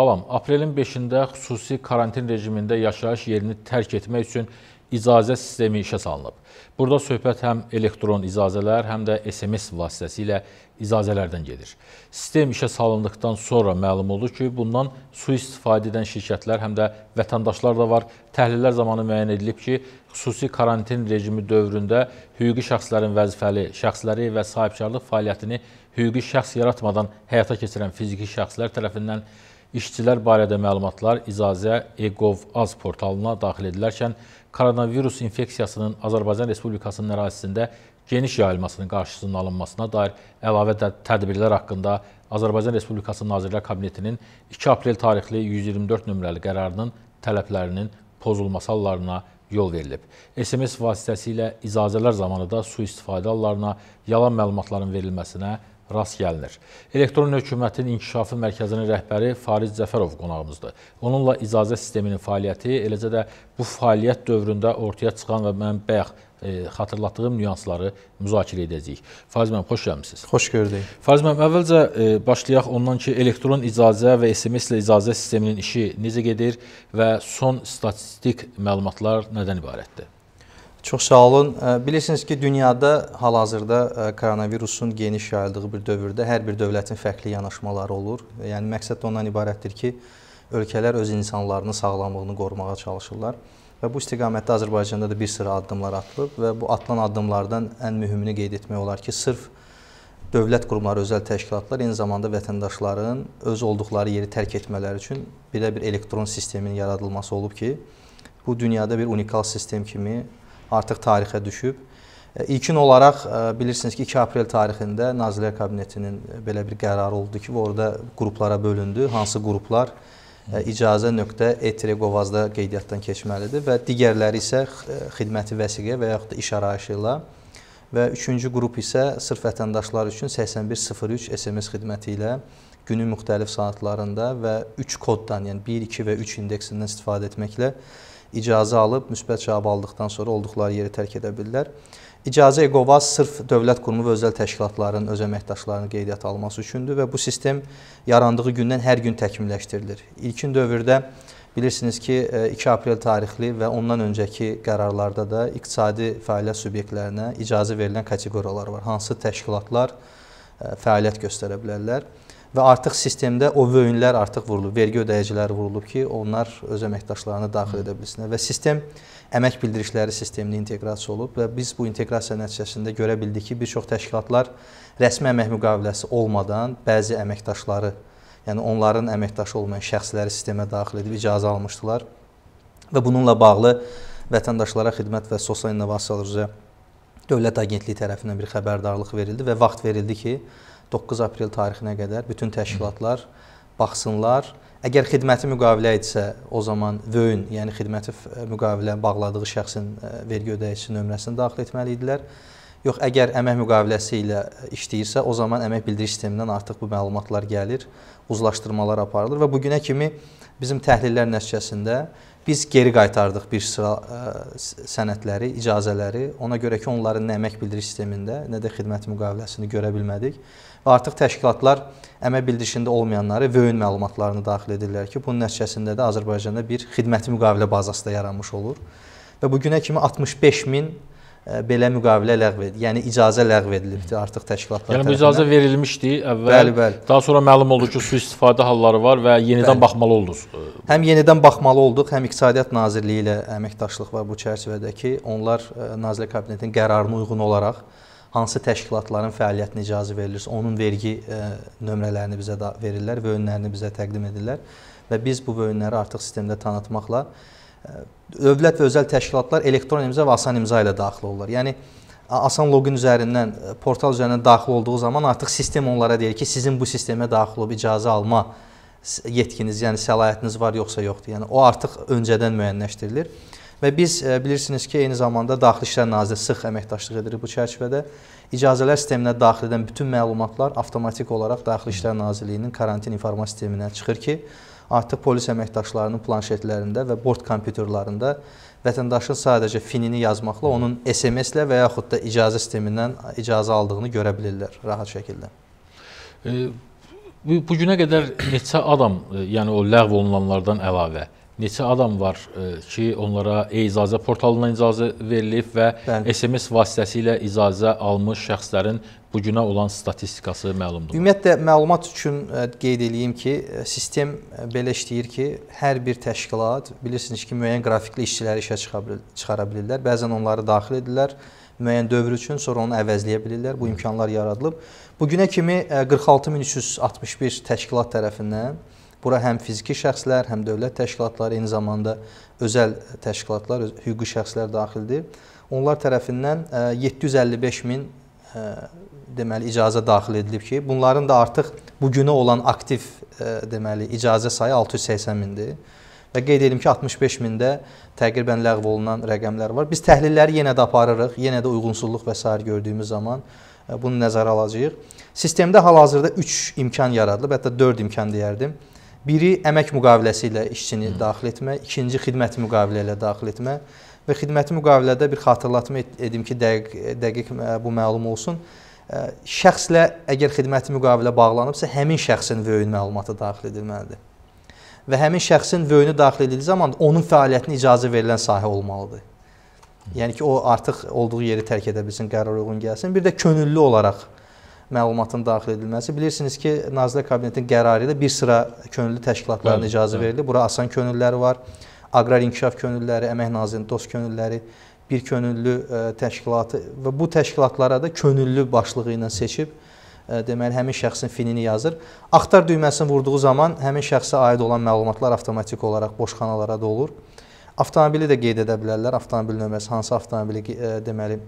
Salam. Aprelin 5-də xüsusi karantin rejimində yaşayış yerini tərk etmək üçün icazə sistemi işə salınıb. Burada söhbət həm elektron icazələr, həm də SMS vasitəsilə icazələrdən gedir. Sistem işə salındıqdan sonra məlum oldu ki, bundan sui-istifadə edən şirkətlər həm də vətəndaşlar da var. Təhlillər zamanı müəyyən edilib ki, xüsusi karantin rejimi dövründə hüquqi şəxslərin vəzifəli şəxsləri və sahibkarlıq fəaliyyətini hüquqi şəxs yaratmadan həyata keçirən fiziki şəxslər tərəfindən İşçilər barədə məlumatlar icazə eqov.az portalına daxil edilərkən koronavirus infeksiyasının Azərbaycan Respublikasının ərazisində geniş yayılmasının qarşısının alınmasına dair əlavə tədbirlər haqqında Azərbaycan Respublikası Nazirlər Kabinetinin 2 aprel tarixli 124 nömrəli qərarının tələblərinin pozulması hallarına yol verilib. SMS vasitəsilə icazələr zamanı da sui-istifadə hallarına, yalan məlumatların verilməsinə rast gəlinir. Elektron hökumətin inkişafı mərkəzinin rəhbəri Farid Zəfərov qonağımızdır. Onunla icazə sisteminin fəaliyyəti, eləcə də bu fəaliyyət dövründə ortaya çıxan və mən bayaq e, xatırlatdığım nüansları müzakirə edəcəyik. Fariz müəllim, xoş gəlmisiniz. Xoş gördük. Fariz müəllim, əvvəlcə e, başlayaq ondan ki, elektron icazə və SMS ilə icazə sisteminin işi necə gedir və son statistik məlumatlar nədən ibarətdir? Çox sağ olun. Bilirsiniz ki, dünyada hal-hazırda koronavirusun geniş yayıldığı bir dövrdə hər bir dövlətin fərqli yanaşmaları olur. Yəni məqsəd ondan ibarətdir ki, ölkələr öz insanlarının sağlamlığını qorumağa çalışırlar. Və bu istiqamətdə Azərbaycanda da bir sıra addımlar atılıb və bu atılan addımlardan ən mühümünü qeyd etmək olar ki, sırf dövlət qurumları, özəl təşkilatlar eyni zamanda vətəndaşların öz olduqları yeri tərk etmələri üçün belə bir elektron sistemin yaradılması olub ki, bu dünyada bir unikal sistem kimi artıq tarixə düşüb. E, ilkin olaraq e, bilirsiniz ki, 2 aprel tarixində Nazirlər Kabinetinin e, belə bir qərarı oldu ki, orada qruplara bölündü. Hansı qruplar icazə.etreqovazda qeydiyyatdan keçməlidir və digərləri isə xidməti vəsiqə və yaxud da iş arayışı ilə və üçüncü qrup isə sırf vətəndaşlar üçün 8103 SMS xidməti ilə günün müxtəlif saatlarında və 3 koddan, yəni 1, 2 və 3 indeksindən istifadə etməklə icazə alıb müsbət cavab aldıqdan sonra olduqları yeri tərk edə bilirlər. İcazə EQOVAZ sırf dövlət qurumu və özəl təşkilatların öz əməkdaşlarını qeydiyyata alması üçündür və bu sistem yarandığı gündən hər gün təkmilləşdirilir. İlkin dövrdə bilirsiniz ki, 2 e, aprel tarixli və ondan öncəki qərarlarda da iqtisadi fəaliyyət subyektlərinə icazə verilən kateqoriyalar var. Hansı təşkilatlar e, fəaliyyət göstərə bilərlər? və artıq sistemdə o vöyünlər artıq vurulub, vergi ödəyiciləri vurulub ki, onlar öz əməkdaşlarını daxil edə bilsinlər və sistem əmək bildirişləri sisteminə inteqrasiya olub və biz bu inteqrasiya nəticəsində görə bildik ki, bir çox təşkilatlar rəsmi əmək müqaviləsi olmadan bəzi əməkdaşları, yəni onların əməkdaşı olmayan şəxsləri sistemə daxil edib icazə almışdılar və bununla bağlı vətəndaşlara xidmət və sosial innovasiyalar üzrə Dövlət Agentliyi tərəfindən bir xəbərdarlıq verildi və vaxt verildi ki, 9 aprel tarixinə qədər bütün təşkilatlar baxsınlar. Əgər xidməti müqavilə idisə, o zaman vöyün, yəni xidməti müqavilə bağladığı şəxsin e, vergi ödəyicisi nömrəsini daxil etməli idilər. Yox, əgər əmək müqaviləsi ilə işləyirsə, o zaman əmək bildiriş sistemindən artıq bu məlumatlar gəlir, uzlaşdırmalar aparılır və bu günə kimi bizim təhlillər nəticəsində biz geri qaytardıq bir sıra ə, e, sənədləri, icazələri. Ona görə ki, onların nə əmək bildiriş sistemində, nə də xidmət müqaviləsini görə bilmədik. Artıq təşkilatlar əmək bildirişində olmayanları vöyün məlumatlarını daxil edirlər ki, bunun nəticəsində də Azərbaycanda bir xidməti müqavilə bazası da yaranmış olur. Və bu günə kimi 65 min e, belə müqavilə ləğv edildi. Yəni icazə ləğv edilibdi artıq təşkilatlar yəni, tərəfindən. Yəni icazə verilmişdi əvvəl. Bəli, bəli. Daha sonra məlum oldu ki, sui-istifadə halları var və yenidən bəli. baxmalı oldunuz. Həm yenidən baxmalı olduq, həm İqtisadiyyat Nazirliyi ilə əməkdaşlıq var bu çərçivədə ki, onlar e, Nazirlər Kabinetinin qərarına uyğun olaraq hansı təşkilatların fəaliyyətinə icazə verilirsə, onun vergi e, nömrələrini bizə da verirlər, vəönlərini bizə təqdim edirlər və biz bu vəönləri artıq sistemdə tanıtmaqla e, dövlət və özəl təşkilatlar elektron imza və asan imza ilə daxil olurlar. Yəni asan loqin üzərindən, e, portal üzərindən daxil olduğu zaman artıq sistem onlara deyir ki, sizin bu sistemə daxil olub icazə alma yetkiniz, yəni səlahiyyətiniz var yoxsa yoxdur. Yəni o artıq öncədən müəyyənləşdirilir. Və biz e, bilirsiniz ki, eyni zamanda Daxili İşlər Nazirliyi sıx əməkdaşlıq edir bu çərçivədə. İcazələr sisteminə daxil edən bütün məlumatlar avtomatik olaraq Daxili İşlər Nazirliyinin karantin informasiya sisteminə çıxır ki, artıq polis əməkdaşlarının planşetlərində və bord kompüterlərində vətəndaşın sadəcə finini yazmaqla onun SMS-lə və yaxud da icazə sistemindən icazə aldığını görə bilirlər rahat şəkildə. E, bu günə qədər neçə adam, e, yəni o ləğv olunanlardan əlavə neçə adam var e, ki, onlara e-icazə portalından icazə verilib və Bəli. SMS vasitəsilə icazə almış şəxslərin bu günə olan statistikası məlumdur. Ümumiyyətlə məlumat üçün e, qeyd eləyim ki, e, sistem belə işləyir ki, hər bir təşkilat bilirsiniz ki, müəyyən qrafikli işçiləri işə çıxara bilirlər. Bəzən onları daxil edirlər müəyyən dövr üçün, sonra onu əvəzləyə bilirlər. Bu imkanlar yaradılıb. Bu günə kimi 46361 təşkilat tərəfindən Bura həm fiziki şəxslər, həm dövlət təşkilatları, eyni zamanda özəl təşkilatlar, hüquqi şəxslər daxildir. Onlar tərəfindən 755 e, min e, deməli icazə daxil edilib ki, bunların da artıq bu günə olan aktiv e, deməli icazə sayı 680 mindir. Və qeyd edim ki, 65 mində təqribən ləğv olunan rəqəmlər var. Biz təhlilləri yenə də aparırıq, yenə də uyğunsuzluq və sair gördüyümüz zaman bunu nəzərə alacağıq. Sistemdə hal-hazırda 3 imkan yaradılıb, hətta 4 imkan deyərdim. Biri əmək müqaviləsi ilə işçini Hı. daxil etmə, ikinci xidmət müqavilə ilə daxil etmə və xidməti müqavilədə bir xatırlatma edim ki, dəqiq, dəqiq bu məlum olsun. Şəxslə əgər xidməti müqavilə bağlanıbsa, həmin şəxsin vöyün məlumatı daxil edilməlidir. Və həmin şəxsin vöyünü daxil edildiyi zaman onun fəaliyyətinə icazə verilən sahə olmalıdır. Yəni ki, o artıq olduğu yeri tərk edə bilsin, qərar uyğun gəlsin. Bir də könüllü olaraq məlumatın daxil edilməsi. Bilirsiniz ki, Nazirlər Kabinetinin qərarı ilə bir sıra könüllü təşkilatlarına bəli, icazə bəli. verildi. Bura Asan könüllüləri var, Aqrar İnkişaf könüllüləri, Əmək Nazirinin dost könüllüləri, bir könüllü ə, e, təşkilatı və bu təşkilatlara da könüllü başlığı ilə seçib ə, e, deməli həmin şəxsin finini yazır. Axtar düyməsini vurduğu zaman həmin şəxsə aid olan məlumatlar avtomatik olaraq boşxanalara dolur. Avtomobili də qeyd edə bilərlər. Avtomobil nömrəsi hansı avtomobili ə, e, deməli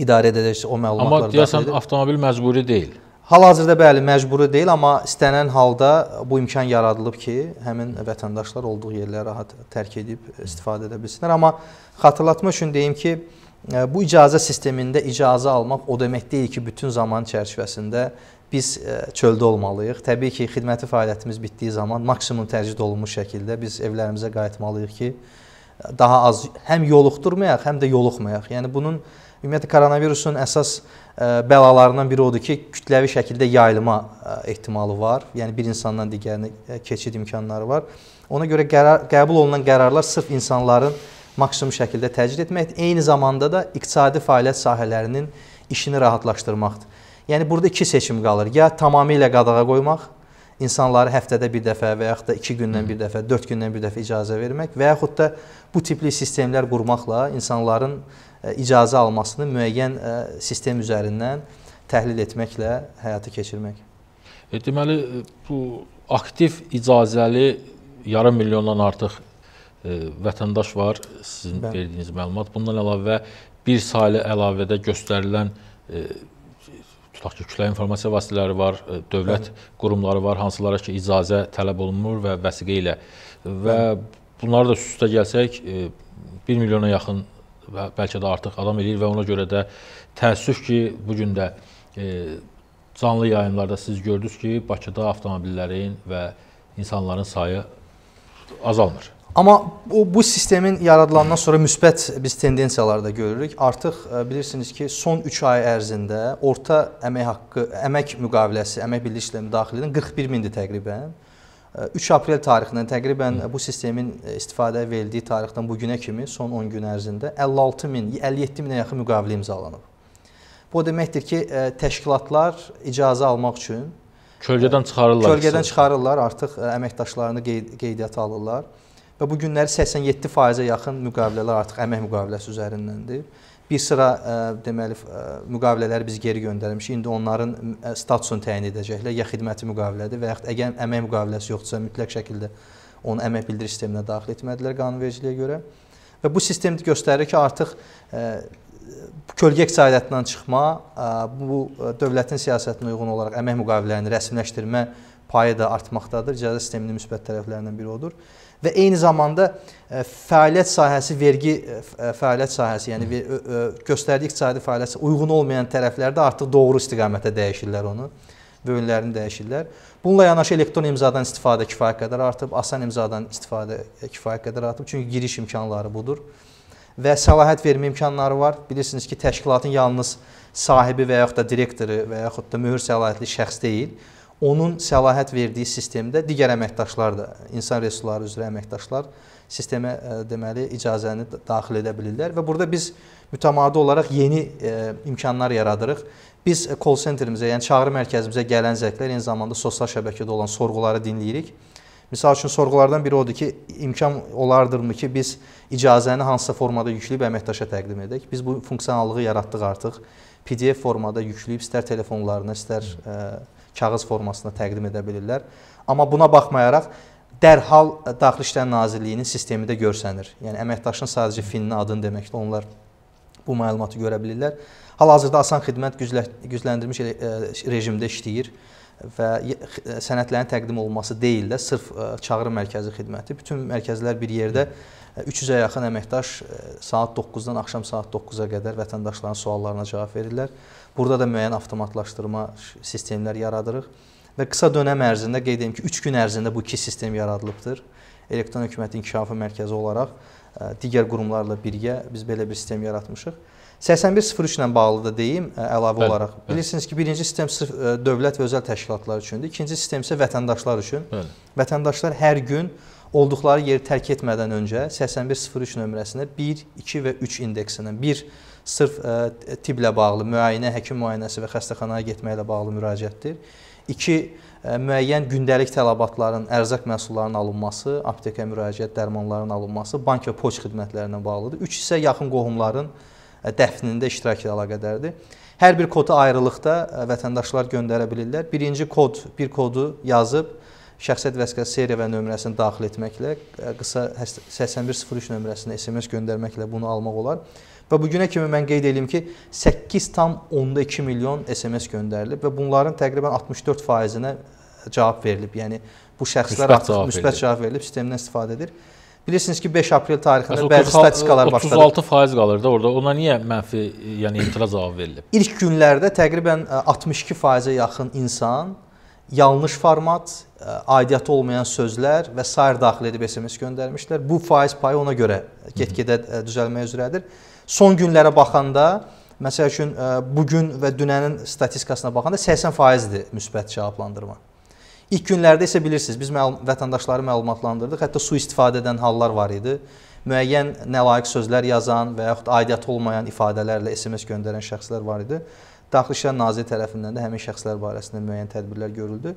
idarə edəcək o məlumatlar. Amma deyəsən avtomobil məcburi deyil. Hal-hazırda bəli, məcburi deyil, amma istənilən halda bu imkan yaradılıb ki, həmin vətəndaşlar olduğu yerləri rahat tərk edib istifadə edə bilsinlər. Amma xatırlatma üçün deyim ki, e, bu icazə sistemində icazə almaq o demək deyil ki, bütün zaman çərçivəsində biz e, çöldə olmalıyıq. Təbii ki, xidməti fəaliyyətimiz bitdiyi zaman maksimum tərcid olunmuş şəkildə biz evlərimizə qayıtmalıyıq ki, daha az həm yoluxdurmayaq, həm də yoluxmayaq. Yəni bunun Ümumiyyətlə koronavirusun əsas e, bəlalarından biri odur ki, kütləvi şəkildə yayılma e, ehtimalı var. Yəni bir insandan digərinə e, keçid imkanları var. Ona görə qərar, qəbul olunan qərarlar sırf insanların maksimum şəkildə təcrid etməkdir. Eyni zamanda da iqtisadi fəaliyyət sahələrinin işini rahatlaşdırmaqdır. Yəni burada iki seçim qalır. Ya tamamilə qadağa qoymaq, insanları həftədə bir dəfə və yaxud da 2 gündən bir dəfə, 4 gündən bir dəfə icazə vermək və yaxud da bu tipli sistemlər qurmaqla insanların e, icazə almasını müəyyən e, sistem üzərindən təhlil etməklə həyata keçirmək. E, deməli e, bu aktiv icazəli yarım milyondan artıq e, vətəndaş var sizin Bən. verdiyiniz məlumat. Bundan əlavə bir saylı əlavədə göstərilən e, tutaq ki, kütləvi informasiya vasitələri var, e, dövlət Bəli. qurumları var, hansılara ki, icazə tələb olunmur və vəsiqə ilə. Və bunları da üst-üstə gəlsək, 1 e, milyona yaxın və bəlkə də artıq adam eləyir və ona görə də təəssüf ki, bu gün də e, canlı yayımlarda siz gördünüz ki, Bakıda avtomobillərin və insanların sayı azalmır. Amma bu, bu sistemin yaradılandan sonra müsbət biz tendensiyalar da görürük. Artıq e, bilirsiniz ki, son 3 ay ərzində orta əmək haqqı, əmək müqaviləsi, əmək birliyi işlə müdaxilinin 41 mindir təqribən. 3 e, aprel tarixindən təqribən bu sistemin e, istifadəyə verildiyi tarixdən bu günə kimi son 10 gün ərzində 56 min, 57 minə yaxın müqavilə imzalanıb. Bu o deməkdir ki, təşkilatlar icazə almaq üçün kölgədən çıxarırlar. Kölgədən çıxarırlar, artıq əməkdaşlarını qeyd qeydiyyata alırlar və bu günləri 87%-ə yaxın müqavilələr artıq əmək müqaviləsi üzərindəndir. Bir sıra ə, deməli ə, müqavilələri biz geri göndərmişik. İndi onların statusunu təyin edəcəklər. Ya xidməti müqavilədir və yaxud əgər əmək müqaviləsi yoxdursa mütləq şəkildə onu əmək bildiriş sisteminə daxil etmədilər qanunvericiliyə görə. Və bu sistem göstərir ki, artıq ə, kölgə iqtisadiyyatından çıxma, bu dövlətin siyasətinə uyğun olaraq əmək müqavilələrini rəsmiləşdirmə payı da artmaqdadır. İcazə sisteminin müsbət tərəflərindən biri odur və eyni zamanda e, fəaliyyət sahəsi, vergi e, e, fəaliyyət sahəsi, yəni göstərdiyi iqtisadi fəaliyyət uyğun olmayan tərəflərdə artıq doğru istiqamətə dəyişirlər onu, böyünlərini dəyişirlər. Bununla yanaşı elektron imzadan istifadə kifayət qədər artıb, asan imzadan istifadə kifayət qədər artıb, çünki giriş imkanları budur. Və səlahiyyət vermə imkanları var. Bilirsiniz ki, təşkilatın yalnız sahibi və yaxud da direktoru və yaxud da möhür səlahiyyətli şəxs deyil onun səlahiyyət verdiyi sistemdə digər əməkdaşlar da, insan resursları üzrə əməkdaşlar sistemə e, deməli icazəni daxil edə bilirlər və burada biz mütəmadi olaraq yeni e, imkanlar yaradırıq. Biz call centerimizə, yəni çağrı mərkəzimizə gələn zənglər eyni zamanda sosial şəbəkədə olan sorğuları dinləyirik. Məsəl üçün sorğulardan biri odur ki, imkan olardırmı ki, biz icazəni hansısa formada yükləyib əməkdaşa təqdim edək. Biz bu funksionallığı yaratdıq artıq. PDF formada yükləyib istər telefonlarına, istər ə, e, kağız formasında təqdim edə bilirlər. Amma buna baxmayaraq dərhal Daxili İşlər Nazirliyinin sistemində görsənir. Yəni əməkdaşın sadəcə fininin adını deməkdir. Onlar bu məlumatı görə bilirlər. Hal-hazırda asan xidmət güclə, gücləndirilmiş e, rejimdə işləyir və e, sənədlərin təqdim olunması deyil də sırf e, çağrı mərkəzi xidməti. Bütün mərkəzlər bir yerdə Hı 300-ə yaxın əməkdaş e, saat 9-dan axşam saat 9-a qədər vətəndaşların suallarına cavab verirlər. Burada da müəyyən avtomatlaşdırma sistemlər yaradırıq və qısa dönəm ərzində qeyd edim ki, 3 gün ərzində bu iki sistem yaradılıbdır. Elektron hökumət inkişafı mərkəzi olaraq e, digər qurumlarla birgə biz belə bir sistem yaratmışıq. 8103 ilə bağlı da deyim e, əlavə bəli, olaraq. Bəli. Bilirsiniz ki, birinci sistem sırf dövlət və özəl təşkilatlar üçündür, ikinci sistem isə vətəndaşlar üçün. Bəli. Vətəndaşlar hər gün e, olduqları yeri tərk etmədən öncə 8103 nömrəsinə 1, 2 və 3 indeksindən bir sırf ə, e, tiblə bağlı müayinə, həkim müayinəsi və xəstəxanaya getməklə bağlı müraciətdir. 2 e, müəyyən gündəlik tələbatların, ərzaq məhsullarının alınması, aptekə müraciət dərmanlarının alınması, bank və poçt xidmətlərinə bağlıdır. 3 isə yaxın qohumların e, dəfnində iştirak ilə əlaqədardır. Hər bir kodu ayrılıqda vətəndaşlar göndərə bilirlər. Birinci kod, bir kodu yazıb şəxsiyyət vəsiqəsi seriya və nömrəsini daxil etməklə, qısa 8103 nömrəsinə SMS göndərməklə bunu almaq olar. Və bu günə kimi mən qeyd edim ki, 8,2 milyon SMS göndərilib və bunların təqribən 64%-inə cavab verilib. Yəni bu şəxslər müsbət artıq cavab müsbət cavab verilib, sistemdən istifadə edir. Bilirsiniz ki, 5 aprel tarixində Bəs bəzi 40, statistikalar başladı. 36% qalır da orada. Ona niyə mənfi, yəni etiraz cavab verilib? İlk günlərdə təqribən 62%-ə yaxın insan yanlış format, e, aidiyyatı olmayan sözlər və s. daxil edib SMS göndərmişlər. Bu faiz payı ona görə get-gedə e, düzəlmək üzrədir. Son günlərə baxanda, məsəl üçün e, bu gün və dünənin statistikasına baxanda 80%-dir müsbət cavablandırma. İlk günlərdə isə bilirsiniz, biz məlum, vətəndaşları məlumatlandırdıq, hətta sui-istifadə edən hallar var idi. Müəyyən nəlayiq sözlər yazan və yaxud aidiyyatı olmayan ifadələrlə SMS göndərən şəxslər var idi. Daxili İşlər Naziri tərəfindən də həmin şəxslər barəsində müəyyən tədbirlər görüldü.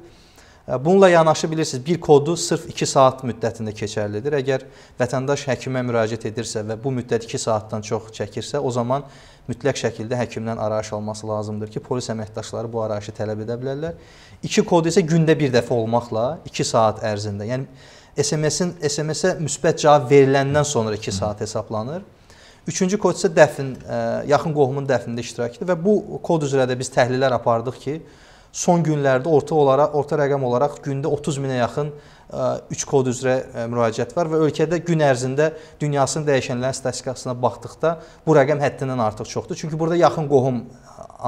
E, bununla yanaşı bilirsiniz, bir kodu sırf 2 saat müddətində keçərlidir. Əgər vətəndaş həkimə müraciət edirsə və bu müddət 2 saatdan çox çəkirsə, o zaman mütləq şəkildə həkimdən arayış alması lazımdır ki, polis əməkdaşları bu arayışı tələb edə bilərlər. 2 kod isə gündə bir dəfə olmaqla 2 saat ərzində, yəni SMS-in SMS-ə müsbət cavab veriləndən sonra 2 saat hesablanır. Hı. Üçüncü kod isə dəfn, e, yaxın qohumun dəfnində iştirakıdır və bu kod üzrə də biz təhlillər apardıq ki, son günlərdə orta olaraq orta rəqəm olaraq gündə 30 minə yaxın 3 e, kod üzrə e, müraciət var və ölkədə gün ərzində dünyasının dəyişənlərin statistikasına baxdıqda bu rəqəm həddindən artıq çoxdur. Çünki burada yaxın qohum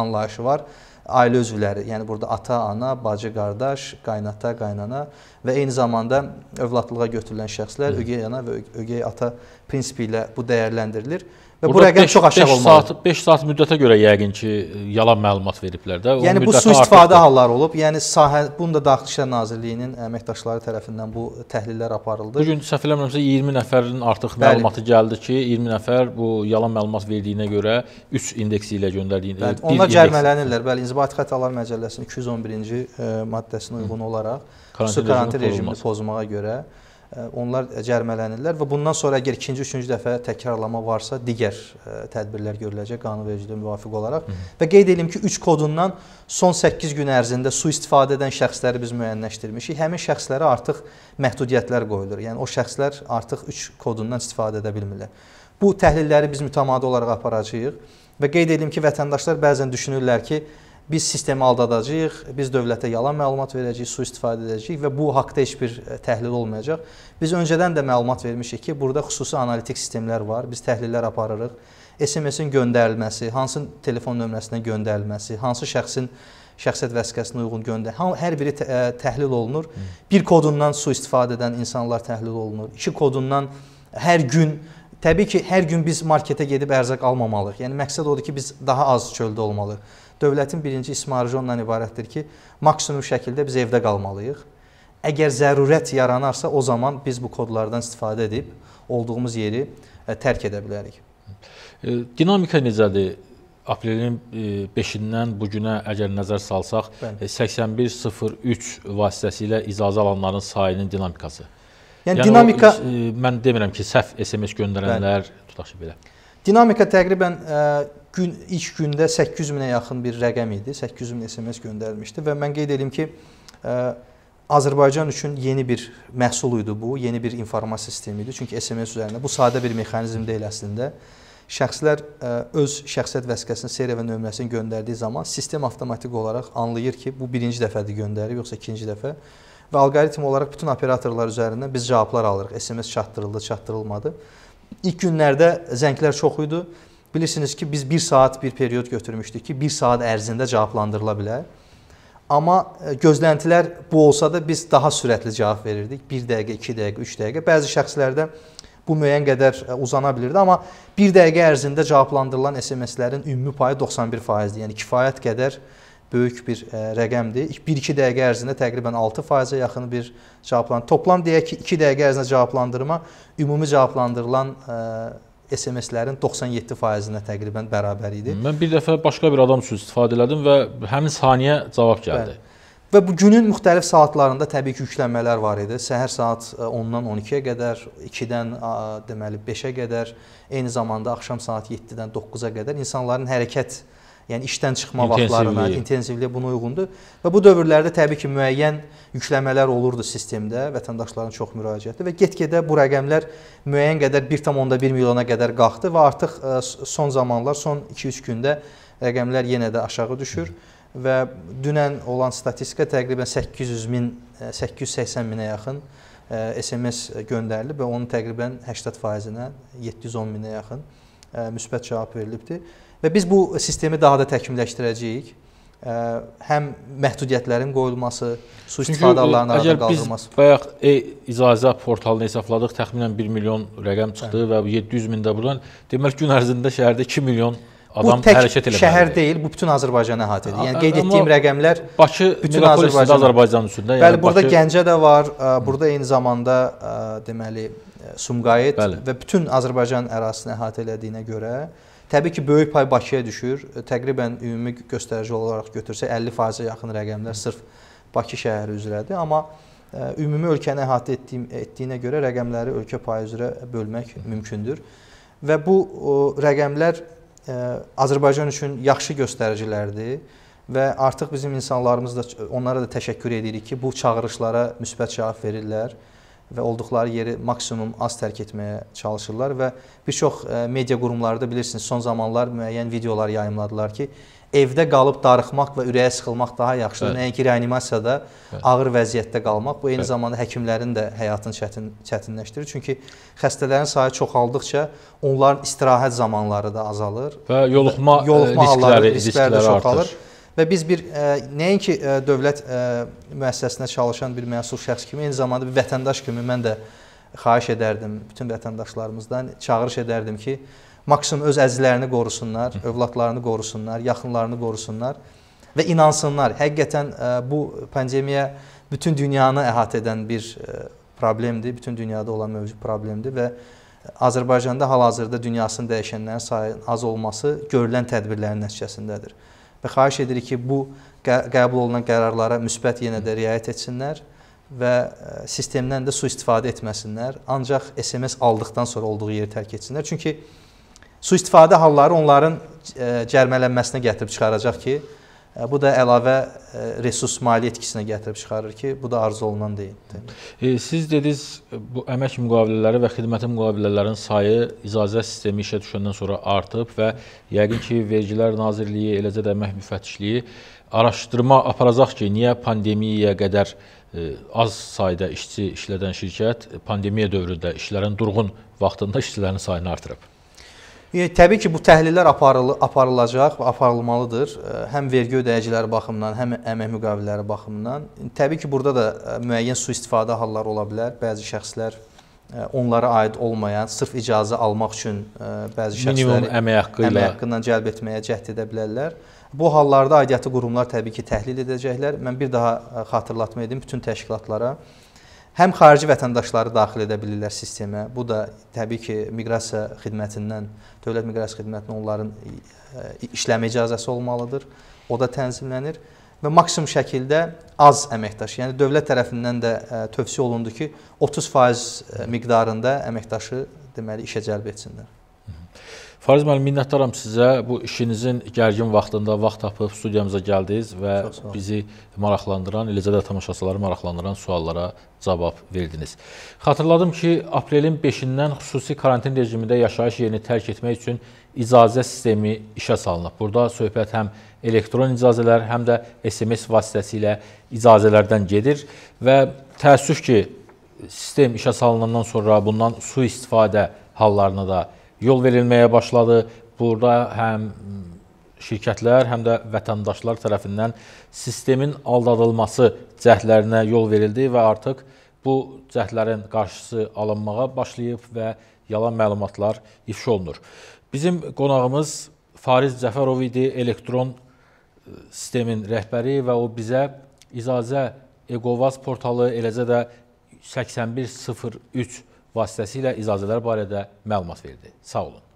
anlayışı var ailə üzvləri, yəni burada ata, ana, bacı, qardaş, qaynata, qaynana və eyni zamanda övladlığa götürülən şəxslər ögey ana və ögey ata prinsipi ilə bu dəyərləndirilir. Və Burada bu rəqəm beş, çox aşağı beş olmalı. Saat, 5 saat müddətə görə yəni, yəqin ki, yalan məlumat veriblər də. O yəni bu sui-istifadə halları olub. Yəni sahə bunu da Daxili İşlər Nazirliyinin e, əməkdaşları tərəfindən bu təhlillər aparıldı. Bu gün səhv eləmirəmsə 20 nəfərin artıq Bəli. məlumatı gəldi ki, 20 nəfər bu yalan məlumat verdiyinə görə 3 indeksi ilə göndərdiyini. E, Bəli, onlar cərimələnirlər. Bəli, İnzibati Xətalar Məcəlləsinin 211-ci e, maddəsinə uyğun olaraq xüsusi karantin rejimini pozmağa görə onlar cərimələnirlər və bundan sonra əgər ikinci, üçüncü dəfə təkrarlama varsa, digər tədbirlər görüləcək qanunvericiliyə müvafiq olaraq. Hı -hı. Və qeyd edim ki, 3 kodundan son 8 gün ərzində su istifadə edən şəxsləri biz müəyyənləşdirmişik. Həmin şəxslərə artıq məhdudiyyətlər qoyulur. Yəni o şəxslər artıq 3 kodundan istifadə edə bilmirlər. Bu təhlilləri biz mütəmadi olaraq aparacağıq və qeyd edim ki, vətəndaşlar bəzən düşünürlər ki, biz sistemi aldadacağıq, biz dövlətə yalan məlumat verəcəyik, sui-istifadə edəcəyik və bu haqda heç bir e, təhlil olmayacaq. Biz öncədən də məlumat vermişik ki, burada xüsusi analitik sistemlər var, biz təhlillər aparırıq. SMS-in göndərilməsi, hansı telefon nömrəsinə göndərilməsi, hansı şəxsin şəxsiyyət vəsiqəsinə uyğun göndər. Hər biri e, təhlil olunur. Bir kodundan sui-istifadə edən insanlar təhlil olunur. İki kodundan hər gün Təbii ki, hər gün biz marketə gedib ərzaq almamalıyıq. Yəni məqsəd odur ki, biz daha az çöldə olmalıyıq. Dövlətin birinci ismarıcı ondan ibarətdir ki, maksimum şəkildə biz evdə qalmalıyıq. Əgər zərurət yaranarsa, o zaman biz bu kodlardan istifadə edib olduğumuz yeri e, tərk edə bilərik. E, dinamika necədir? Aprelin 5-dən e, bu günə əgər nəzər salsaq, 8103 vasitəsilə icazə alanların sayının dinamikası. Yəni, yəni dinamika o, e, mən demirəm ki, səhv SMS göndərənlər bəli. tutaq ki belə. Dinamika təqribən e, gün ilk gündə 800 minə yaxın bir rəqəm idi. 800 min SMS göndərilmişdi və mən qeyd edim ki, e, Azərbaycan üçün yeni bir məhsul idi bu, yeni bir informasiya sistemi idi. Çünki SMS üzərində bu sadə bir mexanizm deyil əslində. Şəxslər ə, e, öz şəxsiyyət vəsiqəsini, seriya və nömrəsini göndərdiyi zaman sistem avtomatik olaraq anlayır ki, bu birinci dəfədir göndərir, yoxsa ikinci dəfə və alqoritm olaraq bütün operatorlar üzərindən biz cavablar alırıq. SMS çatdırıldı, çatdırılmadı. İlk günlərdə zənglər çox idi. Bilirsiniz ki, biz 1 saat bir period götürmüşdük ki, 1 saat ərzində cavablandırıla bilər. Amma e, gözləntilər bu olsa da biz daha sürətli cavab verirdik. 1 dəqiqə, 2 dəqiqə, 3 dəqiqə. Bəzi şəxslərdə bu müəyyən qədər e, uzana bilirdi, amma 1 dəqiqə ərzində cavablandırılan SMS-lərin ümumi payı 91%-dir. Yəni kifayət qədər böyük bir e, rəqəmdir. 1-2 dəqiqə ərzində təqribən 6%-ə yaxın bir cavablandırma. Toplam deyək ki, 2 dəqiqə ərzində cavablandırma ümumi cavablandırılan e, SMS-lərin 97%-nə təqribən bərabər idi. Mən bir dəfə başqa bir adam üçün istifadə elədim və həmin saniyə cavab gəldi. Bəli. Və bu günün müxtəlif saatlarında təbii ki, yüklənmələr var idi. Səhər saat 10-dan e, 12-yə qədər, 2-dən deməli 5-ə qədər, eyni zamanda axşam saat 7-dən 9-a qədər insanların hərəkət yəni işdən çıxma vaxtlarına, intensivliyə buna uyğundur. Və bu dövrlərdə təbii ki, müəyyən yükləmələr olurdu sistemdə, vətəndaşların çox müraciəti və get-gedə bu rəqəmlər müəyyən qədər 1.1 milyona qədər qalxdı və artıq e, son zamanlar, son 2-3 gündə rəqəmlər yenə də aşağı düşür və dünən olan statistika təqribən 800 min 880 e, minə yaxın SMS e, göndərilib və onun təqribən 80%-nə 710 minə yaxın müsbət cavab verilibdi. Və biz bu sistemi daha da təkmilləşdirəcəyik. Ə, həm məhdudiyyətlərin qoyulması, su istifadələrinin aradan qaldırılması. Biz bayaq e icazə portalını hesabladıq, təxminən 1 milyon rəqəm çıxdı hə. və 700 min də buradan. Deməli gün ərzində şəhərdə 2 milyon adam hərəkət eləməlidir. Bu tək şəhər deyil, bu bütün Azərbaycanı əhatə edir. Yəni qeyd etdiyim rəqəmlər Bakı bütün Azərbaycan Azərbaycan üçün də. Yəni Bəli, burada Bakı... Gəncə də var, burada eyni zamanda deməli Sumqayıt Bəli. və bütün Azərbaycan ərazisini əhatə elədiyinə görə Təbii ki, böyük pay Bakıya düşür. E, təqribən ümumi göstərici olaraq götürsək 50%-ə yaxın rəqəmlər sırf Bakı şəhəri üzrədir, amma e, ümumi ölkəni əhatə etdiyim, etdiyinə görə rəqəmləri ölkə payı üzrə bölmək mümkündür. Və bu o, rəqəmlər e, Azərbaycan üçün yaxşı göstəricilərdir və artıq bizim insanlarımız da onlara da təşəkkür edirik ki, bu çağırışlara müsbət cavab verirlər və olduqları yeri maksimum az tərk etməyə çalışırlar və bir çox e, media qurumları da bilirsiniz son zamanlar müəyyən videolar yayımladılar ki, evdə qalıb darıxmaq və ürəyə sıxılmaq daha yaxşıdır. Evet. Nəinki reanimasiyada evet. ağır vəziyyətdə qalmaq. Bu eyni evet. zamanda həkimlərin də həyatını çətin çətinləşdirir. Çünki xəstələrin sayı çoxaldıkca onların istirahət zamanları da azalır və yoluxma, yoluxma e, riskləri, halları, riskləri, riskləri də çoxalır. Artır. Və biz bir ə, e, nəinki ə, e, dövlət ə, e, müəssisəsində çalışan bir məsul şəxs kimi, eyni zamanda bir vətəndaş kimi mən də xahiş edərdim bütün vətəndaşlarımızdan, çağırış edərdim ki, maksimum öz əzizlərini qorusunlar, övladlarını qorusunlar, yaxınlarını qorusunlar və inansınlar. Həqiqətən bu pandemiya bütün dünyanı əhatə edən bir problemdir, bütün dünyada olan mövcud problemdir və Azərbaycanda hal-hazırda dünyasını dəyişənlərin sayının az olması görülən tədbirlərin nəticəsindədir və xahiş edirik ki, bu qəbul olunan qərarlara müsbət yenə də riayət etsinlər və e, sistemdən də sui-istifadə etməsinlər. Ancaq SMS aldıqdan sonra olduğu yeri tərk etsinlər. Çünki sui-istifadə halları onların e, cərmələnməsinə gətirib çıxaracaq ki, Bu da əlavə resurs maliyyə itkisinə gətirib çıxarır ki, bu da arzu olunan deyil. E, siz dediniz bu əmək müqavilələri və xidmət müqavilələrinin sayı icazə sistemi işə düşəndən sonra artıb və yəqin ki, Vergilər Nazirliyi, eləcə də Əmək Müfəttişliyi araşdırma aparacaq ki, niyə pandemiyaya qədər e, az sayda işçi işlədən şirkət pandemiya dövründə işlərin durğun vaxtında işçilərin sayını artırıb. Yəni təbii ki, bu təhlillər aparılı, aparılacaq, aparılmalıdır. Həm vergi ödəyiciləri baxımından, həm əmək müqavilələri baxımından. Təbii ki, burada da müəyyən sui-istifadə halları ola bilər. Bəzi şəxslər onlara aid olmayan, sırf icazə almaq üçün bəzi şəxsləri minimum əmək haqqı ilə əmək haqqından cəlb etməyə cəhd edə bilərlər. Bu hallarda aidiyyatı qurumlar təbii ki, təhlil edəcəklər. Mən bir daha xatırlatma edim bütün təşkilatlara. Həm xarici vətəndaşları daxil edə bilirlər sistemə. Bu da təbii ki, miqrasiya xidmətindən, dövlət miqrasiya xidmətindən onların e, işləmə icazəsi olmalıdır. O da tənzimlənir və maksimum şəkildə az əməkdaş, yəni dövlət tərəfindən də e, tövsiyə olundu ki, 30% e, miqdarında əməkdaşı deməli işə cəlb etsinlər. Fariz müəllim, minnətdaram sizə. Bu işinizin gərgin vaxtında vaxt tapıb studiyamıza gəldiniz və bizi maraqlandıran, eləcə də tamaşaçıları maraqlandıran suallara cavab verdiniz. Xatırladım ki, aprelin 5-dən xüsusi karantin rejimində yaşayış yerini tərk etmək üçün icazə sistemi işə salınıb. Burada söhbət həm elektron icazələr, həm də SMS vasitəsilə icazələrdən gedir və təəssüf ki, sistem işə salınandan sonra bundan sui-istifadə hallarına da gəlir yol verilməyə başladı. Burada həm şirkətlər, həm də vətəndaşlar tərəfindən sistemin aldadılması cəhdlərinə yol verildi və artıq bu cəhdlərin qarşısı alınmağa başlayıb və yalan məlumatlar ifşa olunur. Bizim qonağımız Fariz Cəfərov idi, elektron e, sistemin rəhbəri və o bizə icazə Eqovaz portalı, eləcə də 8103 vasitəsilə icazələr barədə məlumat verdi. Sağ olun.